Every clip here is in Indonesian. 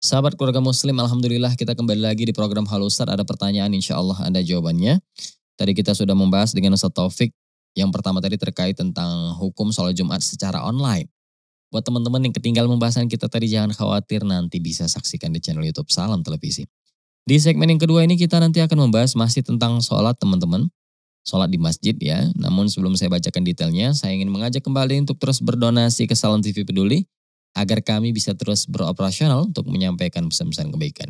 Sahabat keluarga muslim, Alhamdulillah kita kembali lagi di program Halo Ustaz. Ada pertanyaan insya Allah ada jawabannya. Tadi kita sudah membahas dengan Ustaz Taufik. Yang pertama tadi terkait tentang hukum sholat Jumat secara online. Buat teman-teman yang ketinggalan pembahasan kita tadi jangan khawatir nanti bisa saksikan di channel Youtube Salam Televisi. Di segmen yang kedua ini kita nanti akan membahas masih tentang sholat teman-teman. Sholat di masjid ya. Namun sebelum saya bacakan detailnya, saya ingin mengajak kembali untuk terus berdonasi ke Salon TV Peduli agar kami bisa terus beroperasional untuk menyampaikan pesan-pesan kebaikan.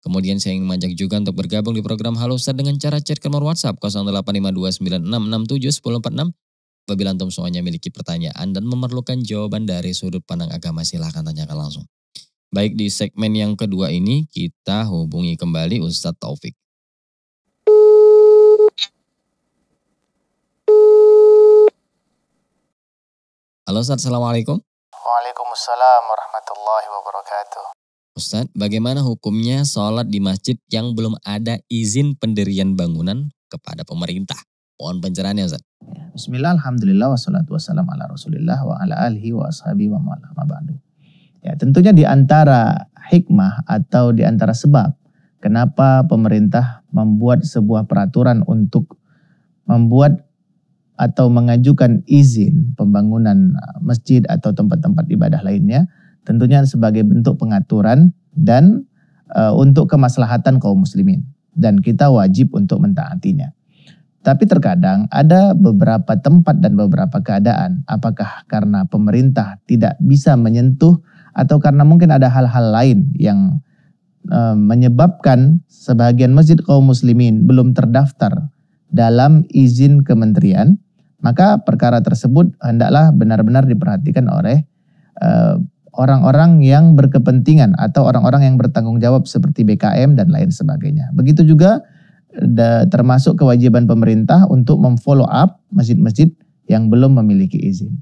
Kemudian saya ingin mengajak juga untuk bergabung di program Halo Ustaz dengan cara chat ke nomor WhatsApp 085296671046. Apabila antum semuanya memiliki pertanyaan dan memerlukan jawaban dari sudut pandang agama silahkan tanyakan langsung. Baik di segmen yang kedua ini kita hubungi kembali Ustadz Taufik. Halo Ustadz, Assalamualaikum. Waalaikumsalam warahmatullahi wabarakatuh. Ustaz, bagaimana hukumnya sholat di masjid yang belum ada izin pendirian bangunan kepada pemerintah? Mohon pencerahannya Ustaz. Ya, Bismillah, Alhamdulillah, wassalatu wassalam ala rasulillah wa ala alihi wa ashabi wa ma'ala ma'badu. Ya, tentunya di antara hikmah atau di antara sebab kenapa pemerintah membuat sebuah peraturan untuk membuat atau mengajukan izin pembangunan e, masjid atau tempat-tempat ibadah lainnya tentunya sebagai bentuk pengaturan dan e, untuk kemaslahatan kaum muslimin dan kita wajib untuk mentaatinya. Tapi terkadang ada beberapa tempat dan beberapa keadaan apakah karena pemerintah tidak bisa menyentuh atau karena mungkin ada hal-hal lain yang e, menyebabkan sebagian masjid kaum muslimin belum terdaftar dalam izin kementerian, maka perkara tersebut hendaklah benar-benar diperhatikan oleh eh, orang-orang yang berkepentingan atau orang-orang yang bertanggung jawab seperti BKM dan lain sebagainya. Begitu juga da, termasuk kewajiban pemerintah untuk memfollow up masjid-masjid yang belum memiliki izin.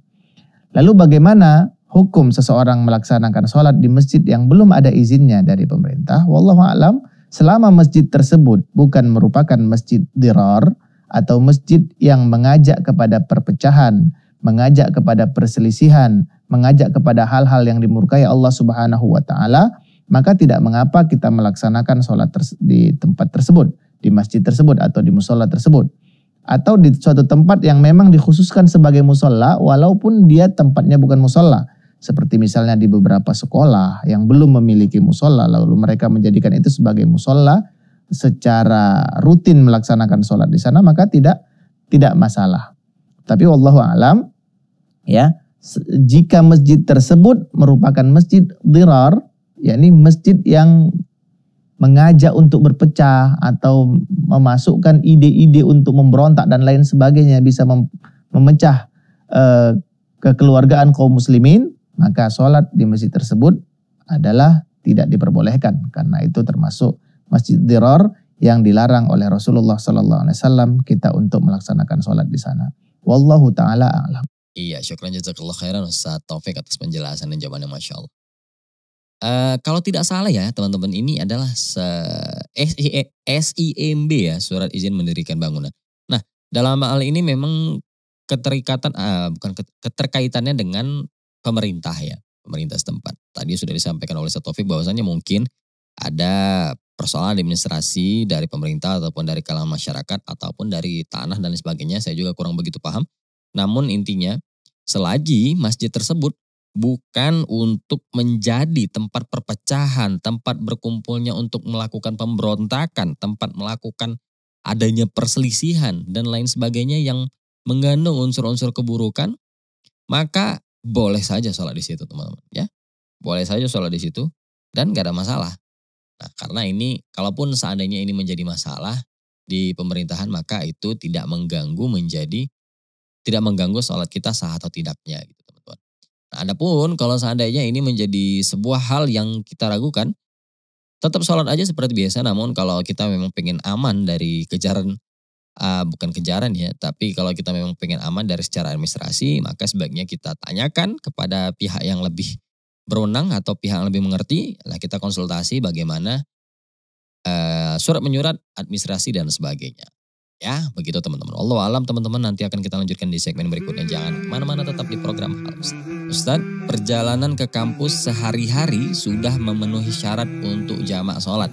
Lalu bagaimana hukum seseorang melaksanakan sholat di masjid yang belum ada izinnya dari pemerintah, wallahu alam, selama masjid tersebut bukan merupakan masjid diror atau masjid yang mengajak kepada perpecahan, mengajak kepada perselisihan, mengajak kepada hal-hal yang dimurkai Allah Subhanahu wa taala, maka tidak mengapa kita melaksanakan sholat di tempat tersebut, di masjid tersebut atau di musola tersebut atau di suatu tempat yang memang dikhususkan sebagai musola walaupun dia tempatnya bukan musola seperti misalnya di beberapa sekolah yang belum memiliki musola, lalu mereka menjadikan itu sebagai musola secara rutin melaksanakan sholat di sana, maka tidak tidak masalah. Tapi wallahu alam, ya jika masjid tersebut merupakan masjid dirar, yakni masjid yang mengajak untuk berpecah atau memasukkan ide-ide untuk memberontak dan lain sebagainya bisa mem memecah eh, kekeluargaan kaum muslimin maka sholat di masjid tersebut adalah tidak diperbolehkan karena itu termasuk masjid diror yang dilarang oleh Rasulullah Sallallahu Alaihi Wasallam kita untuk melaksanakan sholat di sana. Wallahu taala alam. Iya, syukran jazakallah khairan Ustaz Taufik atas penjelasan dan jawabannya Masya Allah. Uh, kalau tidak salah ya teman-teman ini adalah SIMB eh, eh, ya, Surat Izin Mendirikan Bangunan. Nah, dalam hal ini memang keterikatan, uh, bukan keterkaitannya dengan pemerintah ya, pemerintah setempat. Tadi sudah disampaikan oleh Satofi bahwasanya mungkin ada persoalan administrasi dari pemerintah ataupun dari kalangan masyarakat ataupun dari tanah dan sebagainya. Saya juga kurang begitu paham. Namun intinya selagi masjid tersebut bukan untuk menjadi tempat perpecahan, tempat berkumpulnya untuk melakukan pemberontakan, tempat melakukan adanya perselisihan dan lain sebagainya yang mengandung unsur-unsur keburukan, maka boleh saja sholat di situ teman-teman ya boleh saja sholat di situ dan gak ada masalah nah karena ini kalaupun seandainya ini menjadi masalah di pemerintahan maka itu tidak mengganggu menjadi tidak mengganggu sholat kita sah atau tidaknya gitu teman-teman nah adapun kalau seandainya ini menjadi sebuah hal yang kita ragukan tetap sholat aja seperti biasa namun kalau kita memang pengen aman dari kejaran uh, bukan kejaran ya, tapi kalau kita memang pengen aman dari secara administrasi, maka sebaiknya kita tanyakan kepada pihak yang lebih berwenang atau pihak yang lebih mengerti, lah kita konsultasi bagaimana uh, surat menyurat administrasi dan sebagainya. Ya, begitu teman-teman. Allah alam teman-teman nanti akan kita lanjutkan di segmen berikutnya. Jangan mana-mana tetap di program Halus. Ustaz, perjalanan ke kampus sehari-hari sudah memenuhi syarat untuk jamak sholat.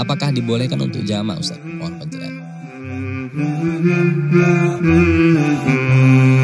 Apakah dibolehkan untuk jamak Ustaz? Mohon penjelasan. Mm-hmm.